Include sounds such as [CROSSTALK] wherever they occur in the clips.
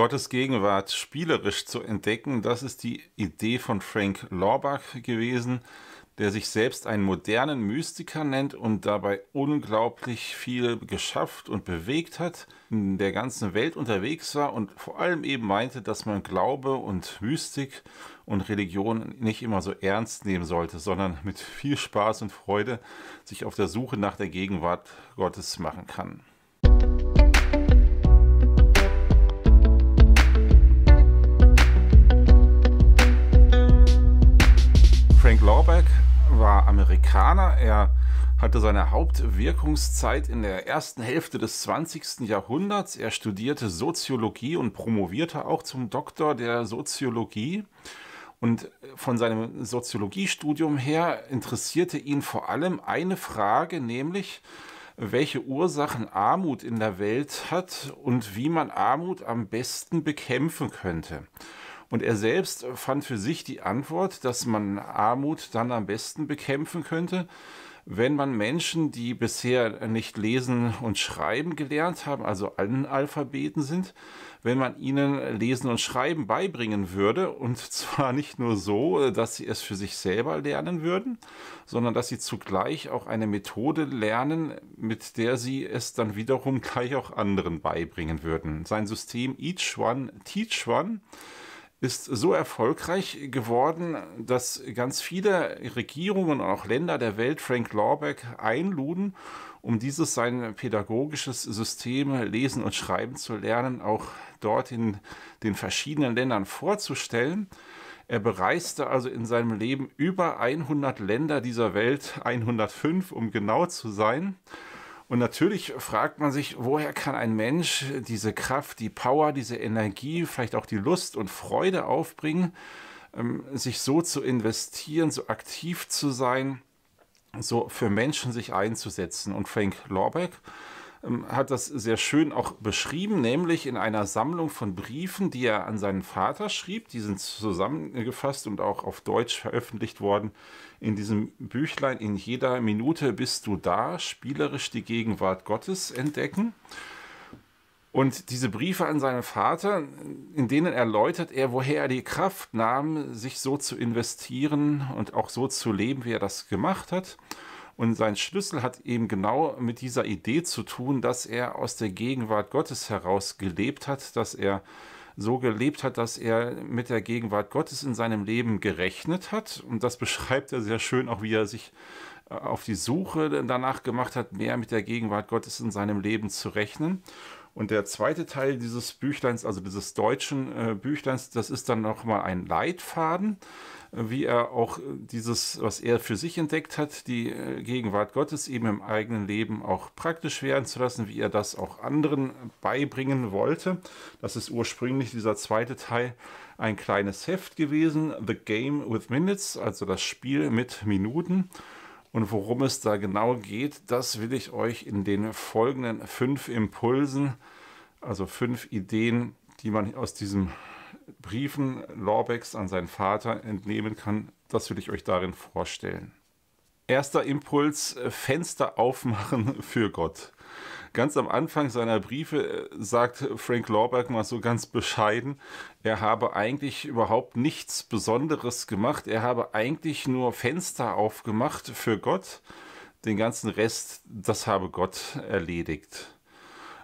Gottes Gegenwart spielerisch zu entdecken, das ist die Idee von Frank Lorbach gewesen, der sich selbst einen modernen Mystiker nennt und dabei unglaublich viel geschafft und bewegt hat, in der ganzen Welt unterwegs war und vor allem eben meinte, dass man Glaube und Mystik und Religion nicht immer so ernst nehmen sollte, sondern mit viel Spaß und Freude sich auf der Suche nach der Gegenwart Gottes machen kann. Amerikaner. Er hatte seine Hauptwirkungszeit in der ersten Hälfte des 20. Jahrhunderts. Er studierte Soziologie und promovierte auch zum Doktor der Soziologie. Und von seinem Soziologiestudium her interessierte ihn vor allem eine Frage, nämlich welche Ursachen Armut in der Welt hat und wie man Armut am besten bekämpfen könnte. Und er selbst fand für sich die Antwort, dass man Armut dann am besten bekämpfen könnte, wenn man Menschen, die bisher nicht lesen und schreiben gelernt haben, also Analphabeten sind, wenn man ihnen lesen und schreiben beibringen würde, und [LAUGHS] zwar nicht nur so, dass sie es für sich selber lernen würden, sondern dass sie zugleich auch eine Methode lernen, mit der sie es dann wiederum gleich auch anderen beibringen würden. Sein System Each One, Teach One ist so erfolgreich geworden, dass ganz viele Regierungen und auch Länder der Welt Frank Lorbeck einluden, um dieses sein pädagogisches System lesen und schreiben zu lernen, auch dort in den verschiedenen Ländern vorzustellen. Er bereiste also in seinem Leben über 100 Länder dieser Welt, 105 um genau zu sein, und natürlich fragt man sich, woher kann ein Mensch diese Kraft, die Power, diese Energie, vielleicht auch die Lust und Freude aufbringen, ähm, sich so zu investieren, so aktiv zu sein, so für Menschen sich einzusetzen. Und Frank Lorbeck, ähm, hat das sehr schön auch beschrieben, nämlich in einer Sammlung von Briefen, die er an seinen Vater schrieb. Die sind zusammengefasst und auch auf Deutsch veröffentlicht worden. In diesem Büchlein in jeder Minute bist du da, spielerisch die Gegenwart Gottes entdecken. Und diese Briefe an seinen Vater, in denen erläutert er, woher er die Kraft nahm, sich so zu investieren und auch so zu leben, wie er das gemacht hat. Und sein Schlüssel hat eben genau mit dieser Idee zu tun, dass er aus der Gegenwart Gottes heraus gelebt hat, dass er so gelebt hat, dass er mit der Gegenwart Gottes in seinem Leben gerechnet hat. Und das [LAUGHS] beschreibt er sehr schön, auch wie er sich äh, auf die Suche danach gemacht hat, mehr mit der Gegenwart Gottes in seinem Leben zu rechnen. Und der zweite Teil dieses Büchleins, also dieses deutschen äh, Büchleins, das ist dann nochmal ein Leitfaden, äh, wie er auch äh, dieses, was er für sich entdeckt hat, die äh, Gegenwart Gottes eben im eigenen Leben auch praktisch werden zu lassen, wie er das auch anderen beibringen wollte. Das ist ursprünglich dieser zweite Teil ein kleines Heft gewesen, The Game with Minutes, also das Spiel mit Minuten. Und worum es da genau geht, das will ich euch in den folgenden fünf Impulsen, also fünf Ideen, die man aus diesen Briefen Lorbecks an seinen Vater entnehmen kann, das will ich euch darin vorstellen. Erster Impuls, Fenster aufmachen für Gott. Ganz am Anfang seiner Briefe äh, sagt Frank Lorberg mal so ganz bescheiden, er habe eigentlich überhaupt nichts Besonderes gemacht. Er habe eigentlich nur Fenster aufgemacht für Gott. Den ganzen Rest, das habe Gott erledigt.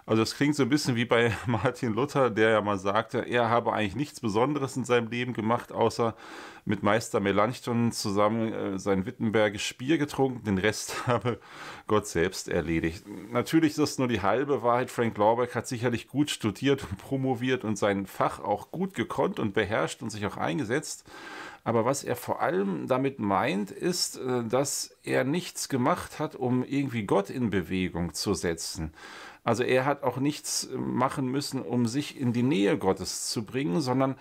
Also das klingt so ein bisschen wie bei [LAUGHS] Martin Luther, der ja mal sagte, er habe eigentlich nichts Besonderes in seinem Leben gemacht, außer mit Meister Melanchthon zusammen äh, sein Wittenbergisch Bier getrunken, den Rest [LAUGHS] habe Gott selbst erledigt. Natürlich ist das nur die halbe Wahrheit. Frank Laubeck hat sicherlich gut studiert und promoviert und sein Fach auch gut gekonnt und beherrscht und sich auch eingesetzt. Aber was er vor allem damit meint, ist, äh, dass er nichts gemacht hat, um irgendwie Gott in Bewegung zu setzen. Also er hat auch nichts äh, machen müssen, um sich in die Nähe Gottes zu bringen, sondern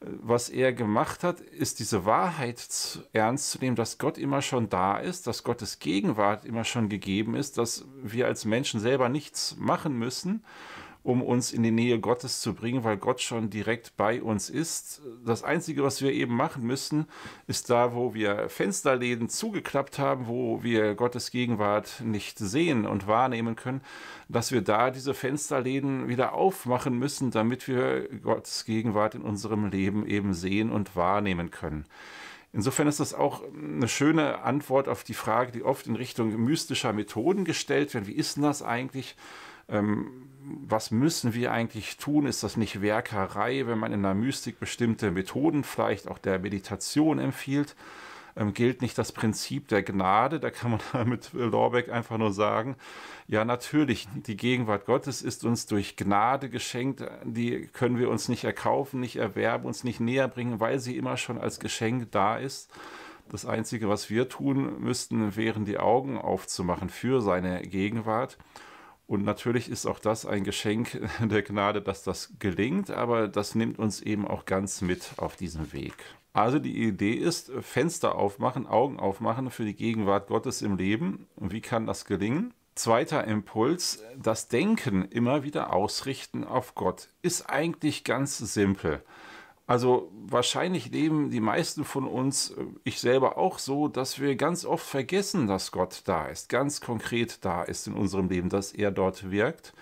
äh, was er gemacht hat, ist diese Wahrheit ernst zu nehmen, dass Gott immer schon da ist, dass Gottes Gegenwart immer schon gegeben ist, dass wir als Menschen selber nichts machen müssen, um uns in die Nähe Gottes zu bringen, weil Gott schon direkt bei uns ist. Das Einzige, was wir eben machen müssen, ist da, wo wir Fensterläden zugeklappt haben, wo wir Gottes Gegenwart nicht sehen und wahrnehmen können, dass wir da diese Fensterläden wieder aufmachen müssen, damit wir Gottes Gegenwart in unserem Leben eben sehen und wahrnehmen können. Insofern ist das auch eine schöne Antwort auf die Frage, die oft in Richtung mystischer Methoden gestellt wird. Wie ist denn das eigentlich? ähm, was müssen wir eigentlich tun? Ist das nicht Werkerei, wenn man in der Mystik bestimmte Methoden, vielleicht auch der Meditation empfiehlt? Ähm, gilt nicht das Prinzip der Gnade? Da kann man [LAUGHS] mit äh, Lorbeck einfach nur sagen, ja natürlich, die Gegenwart Gottes ist uns durch Gnade geschenkt, die können wir uns nicht erkaufen, nicht erwerben, uns nicht näher bringen, weil sie immer schon als Geschenk da ist. Das Einzige, was wir tun müssten, wären die Augen aufzumachen für seine Gegenwart und natürlich ist auch das ein Geschenk [LAUGHS] der Gnade, dass das gelingt, aber das nimmt uns eben auch ganz mit auf diesem Weg. Also die Idee ist, Fenster aufmachen, Augen aufmachen für die Gegenwart Gottes im Leben. Und wie kann das gelingen? Zweiter Impuls, das Denken immer wieder ausrichten auf Gott. Ist eigentlich ganz simpel. Also wahrscheinlich leben die meisten von uns, äh, ich selber auch so, dass wir ganz oft vergessen, dass Gott da ist, ganz konkret da ist in unserem Leben, dass er dort wirkt.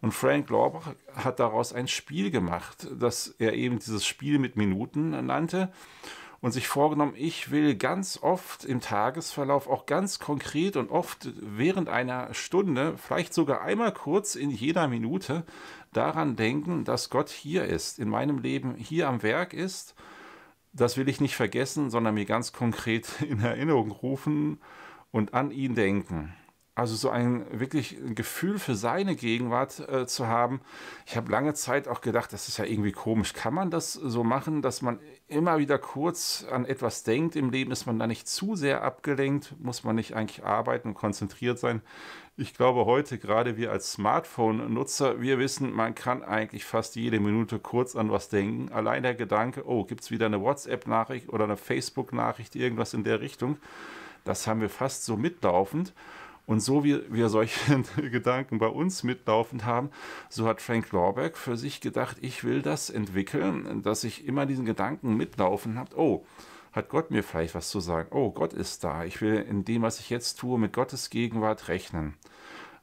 Und Frank Lorbach hat daraus ein Spiel gemacht, das er eben dieses Spiel mit Minuten nannte und sich vorgenommen, ich will ganz oft im Tagesverlauf auch ganz konkret und oft während einer Stunde, vielleicht sogar einmal kurz in jeder Minute, daran denken, dass Gott hier ist, in meinem Leben hier am Werk ist. Das will ich nicht vergessen, sondern mir ganz konkret [LAUGHS] in Erinnerung rufen und an ihn denken. Also so ein wirklich ein Gefühl für seine Gegenwart äh, zu haben. Ich habe lange Zeit auch gedacht, das ist ja irgendwie komisch. Kann man das so machen, dass man immer wieder kurz an etwas denkt im Leben? Ist man da nicht zu sehr abgelenkt? Muss man nicht eigentlich arbeiten und konzentriert sein? Ich glaube, heute gerade wir als Smartphone-Nutzer, wir wissen, man kann eigentlich fast jede Minute kurz an was denken. Allein der Gedanke, oh, gibt es wieder eine WhatsApp-Nachricht oder eine Facebook-Nachricht, irgendwas in der Richtung, das haben wir fast so mitlaufend. Und so wie wir solche [LAUGHS] Gedanken bei uns mitlaufend haben, so hat Frank Lorbeck für sich gedacht, ich will das entwickeln, dass ich immer diesen Gedanken mitlaufen habe, oh, hat Gott mir vielleicht was zu sagen? Oh, Gott ist da. Ich will in dem, was ich jetzt tue, mit Gottes Gegenwart rechnen.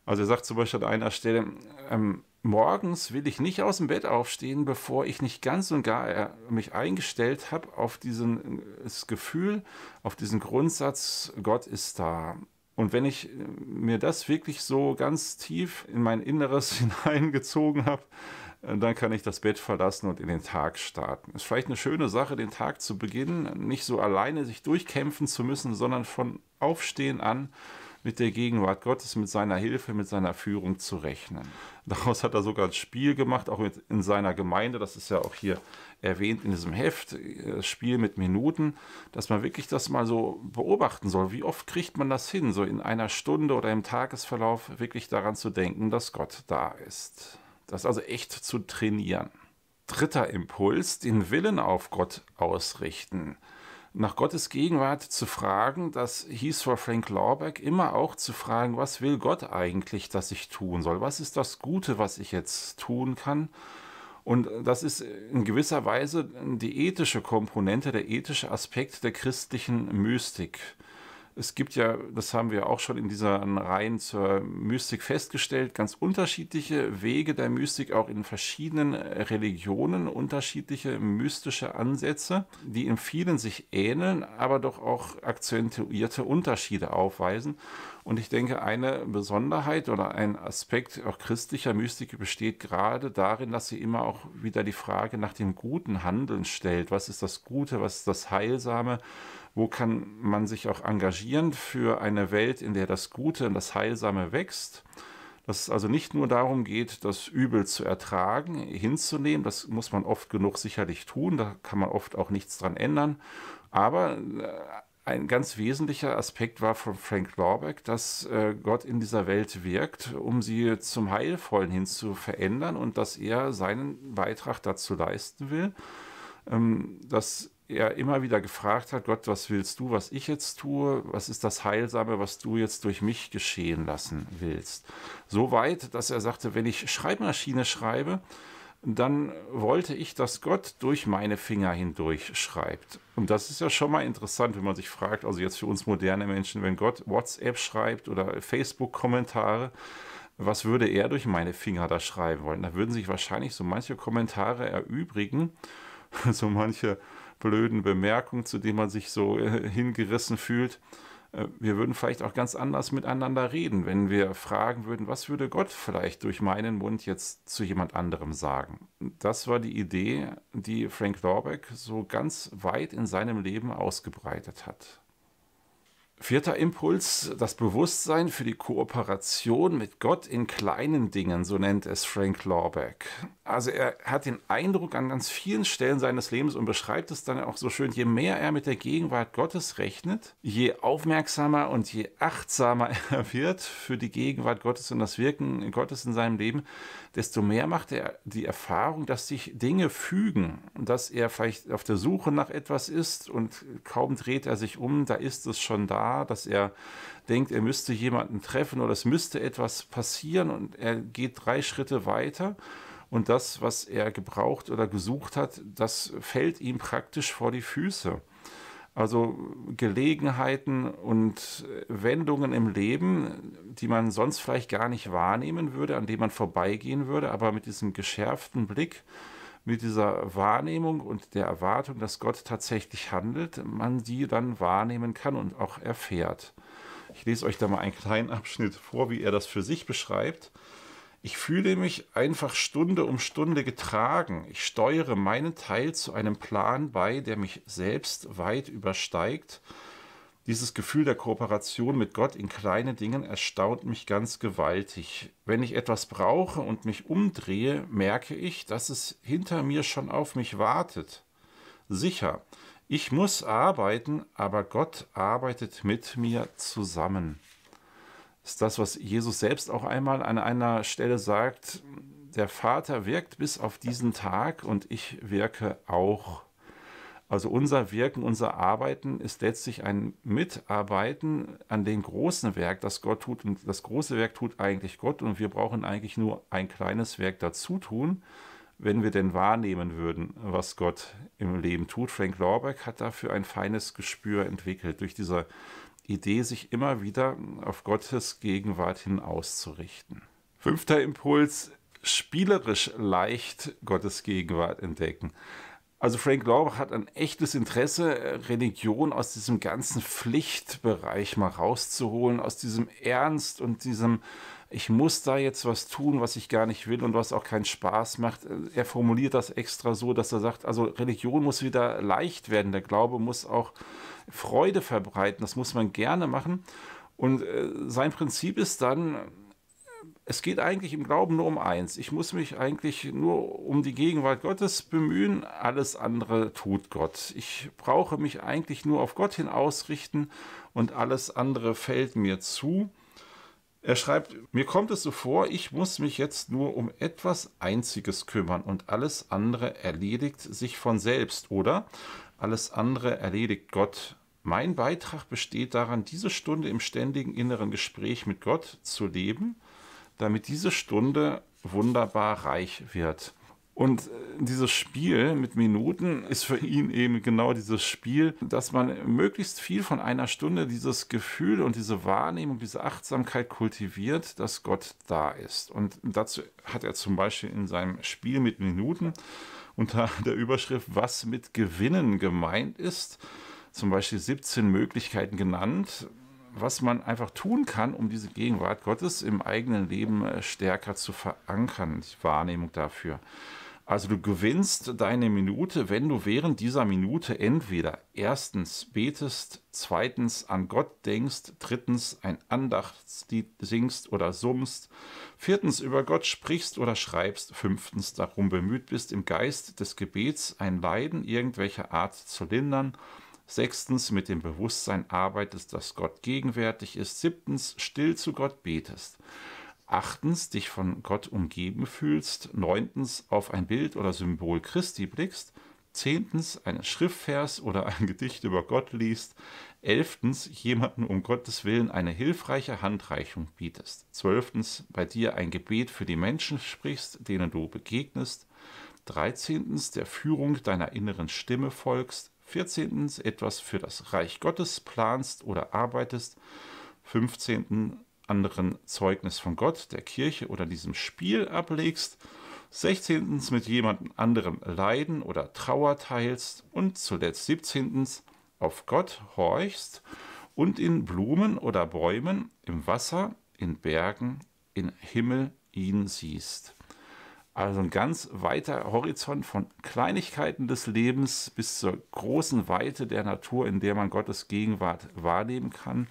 Also er sagt zum Beispiel an einer Stelle, ähm, morgens will ich nicht aus dem Bett aufstehen, bevor ich nicht ganz und gar äh, mich eingestellt habe auf dieses äh, Gefühl, auf diesen Grundsatz, Gott ist da. Und wenn ich äh, mir das wirklich so ganz tief in mein Inneres [LAUGHS] hineingezogen habe, äh, dann kann ich das Bett verlassen und in den Tag starten. Ist vielleicht eine schöne Sache, den Tag zu beginnen, nicht so alleine sich durchkämpfen zu müssen, sondern von Aufstehen an mit der Gegenwart Gottes, mit seiner Hilfe, mit seiner Führung zu rechnen. Daraus hat er sogar ein Spiel gemacht, auch mit, in seiner Gemeinde. Das ist ja auch hier erwähnt in diesem Heft, das äh, Spiel mit Minuten, dass man wirklich das mal so beobachten soll. Wie oft kriegt man das hin, so in einer Stunde oder im Tagesverlauf wirklich daran zu denken, dass Gott da ist. Das also echt zu trainieren. Dritter Impuls, den Willen auf Gott ausrichten nach Gottes Gegenwart zu fragen, das hieß für Frank Lorbeck immer auch zu fragen, was will Gott eigentlich, dass ich tun soll? Was ist das Gute, was ich jetzt tun kann? Und das ist in gewisser Weise die ethische Komponente, der ethische Aspekt der christlichen Mystik. Es gibt ja, das haben wir auch schon in diesen Reihen zur Mystik festgestellt, ganz unterschiedliche Wege der Mystik, auch in verschiedenen Religionen, unterschiedliche mystische Ansätze, die in vielen sich ähneln, aber doch auch akzentuierte Unterschiede aufweisen. Und ich denke, eine Besonderheit oder ein Aspekt auch christlicher Mystik besteht gerade darin, dass sie immer auch wieder die Frage nach dem guten Handeln stellt. Was ist das Gute? Was ist das Heilsame? Wo kann man sich auch engagieren für eine Welt, in der das Gute und das Heilsame wächst? Dass es also nicht nur darum geht, das Übel zu ertragen, hinzunehmen, das muss man oft genug sicherlich tun, da kann man oft auch nichts dran ändern, aber äh, ein ganz wesentlicher Aspekt war von Frank Lorbeck, dass äh, Gott in dieser Welt wirkt, um sie zum Heilvollen hin zu verändern und dass er seinen Beitrag dazu leisten will. Ähm, dass er immer wieder gefragt hat, Gott, was willst du, was ich jetzt tue? Was ist das Heilsame, was du jetzt durch mich geschehen lassen willst? So weit, dass er sagte, wenn ich Schreibmaschine schreibe, dann wollte ich, dass Gott durch meine Finger hindurch schreibt. Und das ist ja schon mal interessant, wenn man sich fragt, also jetzt für uns moderne Menschen, wenn Gott WhatsApp schreibt oder Facebook-Kommentare, was würde er durch meine Finger da schreiben wollen? Da würden sich wahrscheinlich so manche Kommentare erübrigen, [LAUGHS] so manche blöden Bemerkungen, zu denen man sich so äh, hingerissen fühlt. Äh, wir würden vielleicht auch ganz anders miteinander reden, wenn wir fragen würden, was würde Gott vielleicht durch meinen Mund jetzt zu jemand anderem sagen. Das war die Idee, die Frank Lorbeck so ganz weit in seinem Leben ausgebreitet hat. Vierter Impuls, das Bewusstsein für die Kooperation mit Gott in kleinen Dingen, so nennt es Frank Lorbeck also er hat den Eindruck an ganz vielen Stellen seines Lebens und beschreibt es dann auch so schön, je mehr er mit der Gegenwart Gottes rechnet, je aufmerksamer und je achtsamer [LAUGHS] er wird für die Gegenwart Gottes und das Wirken Gottes in seinem Leben, desto mehr macht er die Erfahrung, dass sich Dinge fügen, dass er vielleicht auf der Suche nach etwas ist und kaum dreht er sich um, da ist es schon da, dass er denkt, er müsste jemanden treffen oder es müsste etwas passieren und er geht drei Schritte weiter und das, was er gebraucht oder gesucht hat, das fällt ihm praktisch vor die Füße. Also Gelegenheiten und Wendungen im Leben, die man sonst vielleicht gar nicht wahrnehmen würde, an denen man vorbeigehen würde, aber mit diesem geschärften Blick, mit dieser Wahrnehmung und der Erwartung, dass Gott tatsächlich handelt, man die dann wahrnehmen kann und auch erfährt. Ich lese euch da mal einen kleinen Abschnitt vor, wie er das für sich beschreibt. Ich fühle mich einfach Stunde um Stunde getragen. Ich steuere meinen Teil zu einem Plan bei, der mich selbst weit übersteigt. Dieses Gefühl der Kooperation mit Gott in kleinen Dingen erstaunt mich ganz gewaltig. Wenn ich etwas brauche und mich umdrehe, merke ich, dass es hinter mir schon auf mich wartet. Sicher, ich muss arbeiten, aber Gott arbeitet mit mir zusammen ist das, was Jesus selbst auch einmal an einer Stelle sagt, der Vater wirkt bis auf diesen Tag und ich wirke auch. Also unser Wirken, unser Arbeiten ist letztlich ein Mitarbeiten an dem großen Werk, das Gott tut. Und das große Werk tut eigentlich Gott und wir brauchen eigentlich nur ein kleines Werk dazu tun, wenn wir denn wahrnehmen würden, was Gott im Leben tut. Frank Lorbeck hat dafür ein feines Gespür entwickelt durch diese Idee, sich immer wieder auf Gottes Gegenwart hin auszurichten. Fünfter Impuls, spielerisch leicht Gottes Gegenwart entdecken. Also Frank Laubach hat ein echtes Interesse, Religion aus diesem ganzen Pflichtbereich mal rauszuholen, aus diesem Ernst und diesem ich muss da jetzt was tun, was ich gar nicht will und was auch keinen Spaß macht. Äh, er formuliert das extra so, dass er sagt, also Religion muss wieder leicht werden, der Glaube muss auch Freude verbreiten, das muss man gerne machen. Und äh, sein Prinzip ist dann, es geht eigentlich im Glauben nur um eins. Ich muss mich eigentlich nur um die Gegenwart Gottes bemühen, alles andere tut Gott. Ich brauche mich eigentlich nur auf Gott hin ausrichten und alles andere fällt mir zu. Er schreibt, mir kommt es so vor, ich muss mich jetzt nur um etwas Einziges kümmern und alles andere erledigt sich von selbst, oder? Alles andere erledigt Gott. Mein Beitrag besteht daran, diese Stunde im ständigen inneren Gespräch mit Gott zu leben, damit diese Stunde wunderbar reich wird. Und äh, dieses Spiel mit Minuten ist für ihn eben genau dieses Spiel, dass man möglichst viel von einer Stunde dieses Gefühl und diese Wahrnehmung, diese Achtsamkeit kultiviert, dass Gott da ist. Und dazu hat er zum Beispiel in seinem Spiel mit Minuten unter der Überschrift, was mit Gewinnen gemeint ist, zum Beispiel 17 Möglichkeiten genannt was man einfach tun kann, um diese Gegenwart Gottes im eigenen Leben äh, stärker zu verankern, die Wahrnehmung dafür. Also du gewinnst deine Minute, wenn du während dieser Minute entweder erstens betest, zweitens an Gott denkst, drittens ein Andachtslied singst oder summst, viertens über Gott sprichst oder schreibst, fünftens darum bemüht bist, im Geist des Gebets ein Leiden irgendwelcher Art zu lindern, sechstens mit dem Bewusstsein arbeitest, dass Gott gegenwärtig ist, siebtens still zu Gott betest achtens dich von Gott umgeben fühlst, neuntens auf ein Bild oder Symbol Christi blickst, zehntens einen Schriftvers oder ein Gedicht über Gott liest, elftens jemanden um Gottes Willen eine hilfreiche Handreichung bietest, zwölftens bei dir ein Gebet für die Menschen sprichst, denen du begegnest, dreizehntens der Führung deiner inneren Stimme folgst, vierzehntens etwas für das Reich Gottes planst oder arbeitest, 15 anderen Zeugnis von Gott, der Kirche oder diesem Spiel ablegst. 16. mit jemand anderem Leiden oder Trauer teilst. Und zuletzt 17. auf Gott horchst und in Blumen oder Bäumen, im Wasser, in Bergen, in Himmel ihn siehst. Also ein ganz weiter Horizont von Kleinigkeiten des Lebens bis zur großen Weite der Natur, in der man Gottes Gegenwart wahrnehmen kann.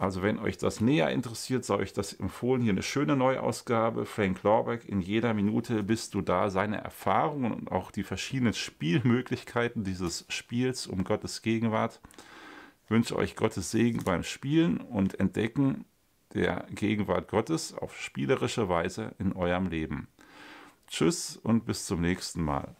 Also wenn euch das näher interessiert, sei euch das empfohlen. Hier eine schöne Neuausgabe. Frank Lorbeck, in jeder Minute bist du da. Seine Erfahrungen und auch die verschiedenen Spielmöglichkeiten dieses Spiels um Gottes Gegenwart. Ich wünsche euch Gottes Segen beim Spielen und Entdecken der Gegenwart Gottes auf spielerische Weise in eurem Leben. Tschüss und bis zum nächsten Mal.